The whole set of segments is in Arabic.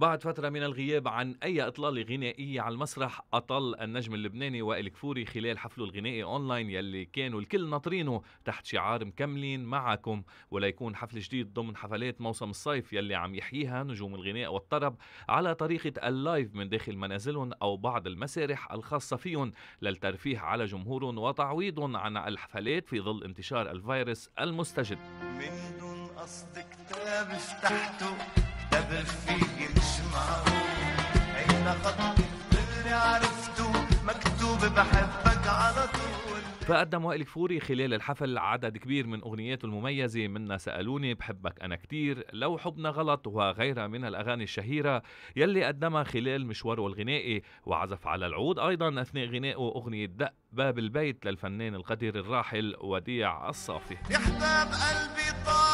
بعد فترة من الغياب عن أي إطلالة غنائية على المسرح أطل النجم اللبناني وائل كفوري خلال حفله الغنائي أونلاين يلي كانوا الكل ناطرينه تحت شعار مكملين معكم وليكون حفل جديد ضمن حفلات موسم الصيف يلي عم يحييها نجوم الغناء والطرب على طريقة اللايف من داخل منازلهم أو بعض المسارح الخاصة فيهم للترفيه على جمهورهم وتعويضهم عن الحفلات في ظل انتشار الفيروس المستجد من دون قصد كتاب فتحته مش معقول عرفته مكتوب بحبك على طول فقدم وائل كفوري خلال الحفل عدد كبير من أغنياته المميزة منا سألوني بحبك أنا كتير لو حبنا غلط وغيرها من الأغاني الشهيرة يلي قدمها خلال مشواره الغنائي وعزف على العود أيضا أثناء غنائه أغنية دق باب البيت للفنان القدير الراحل وديع الصافي يحباب قلبي طار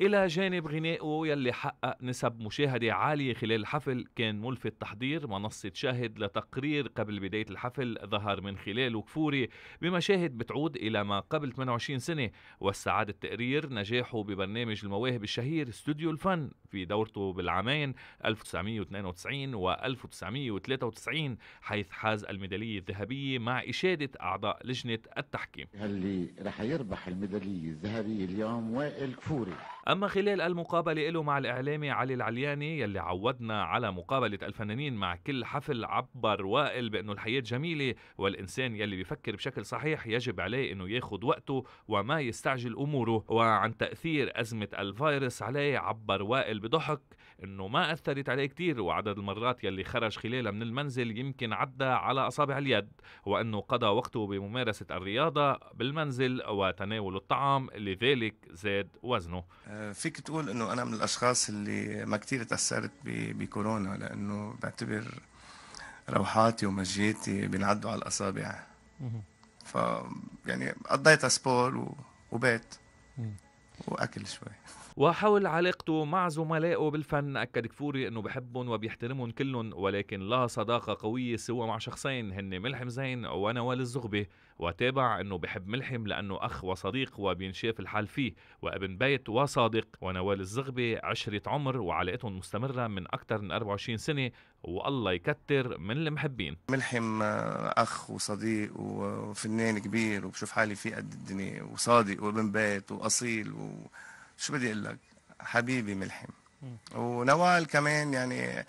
إلى جانب غنائه يلي حقق نسب مشاهدة عالية خلال الحفل كان ملفت تحضير منصة شاهد لتقرير قبل بداية الحفل ظهر من خلاله كفوري بمشاهد بتعود إلى ما قبل 28 سنة والسعادة التقرير نجاحه ببرنامج المواهب الشهير استوديو الفن في دورته بالعامين 1992 و 1993 حيث حاز الميدالية الذهبية مع إشادة أعضاء لجنة التحكيم اللي رح يربح الميدالية الذهبية اليوم وائل كفوري أما خلال المقابلة له مع الإعلامي علي العلياني يلي عودنا على مقابلة الفنانين مع كل حفل عبر وائل بأنه الحياة جميلة والإنسان يلي بيفكر بشكل صحيح يجب عليه أنه ياخذ وقته وما يستعجل أموره وعن تأثير أزمة الفيروس عليه عبر وائل بضحك أنه ما أثرت عليه كثير وعدد المرات يلي خرج خلالها من المنزل يمكن عدى على أصابع اليد وأنه قضى وقته بممارسة الرياضة بالمنزل وتناول الطعام لذلك زاد وزنه آه، فيك تقول انه انا من الاشخاص اللي ما كثير تاثرت بكورونا لانه بعتبر روحاتي ومجيتي بينعدوا على الاصابع ف يعني قضيتها سبور وبيت واكل شوي وحول علاقته مع زملائه بالفن أكد كفوري أنه بحبهم وبيحترمهم كلهم ولكن لها صداقة قوية سوى مع شخصين هن ملحم زين ونوال الزغبي وتابع أنه بحب ملحم لأنه أخ وصديق وبينشاف الحال فيه وابن بيت وصادق ونوال الزغبي عشرة عمر وعلاقتهم مستمرة من أكثر من 24 سنة والله يكتر من المحبين ملحم آه، أخ وصديق وفنان كبير وبشوف حالي فيه قد الدنيا وصادق وابن بيت وأصيل و... شو بدي اقول لك حبيبي ملحم ونوال كمان يعني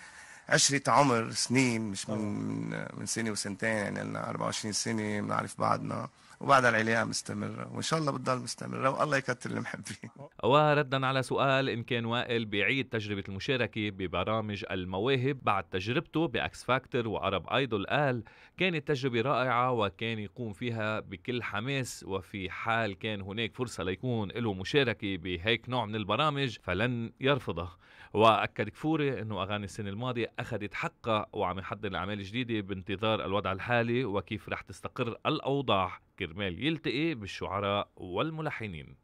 عشرة عمر سنين مش من من سنة وسنتين يعني لنا 24 سنة بنعرف بعضنا وبعدها العلاقة مستمرة وإن شاء الله بتضل مستمرة والله يكتر المحبين وردا على سؤال إن كان وائل بيعيد تجربة المشاركة ببرامج المواهب بعد تجربته بأكس فاكتور وعرب أيدول قال كانت تجربة رائعة وكان يقوم فيها بكل حماس وفي حال كان هناك فرصة ليكون له مشاركة بهيك نوع من البرامج فلن يرفضها وأكد كفوري أنه أغاني السنة الماضية اخذت حقها وعم يحضر لأعمال جديدة بانتظار الوضع الحالي وكيف رح تستقر الأوضاع كرمال يلتقي بالشعراء والملحنين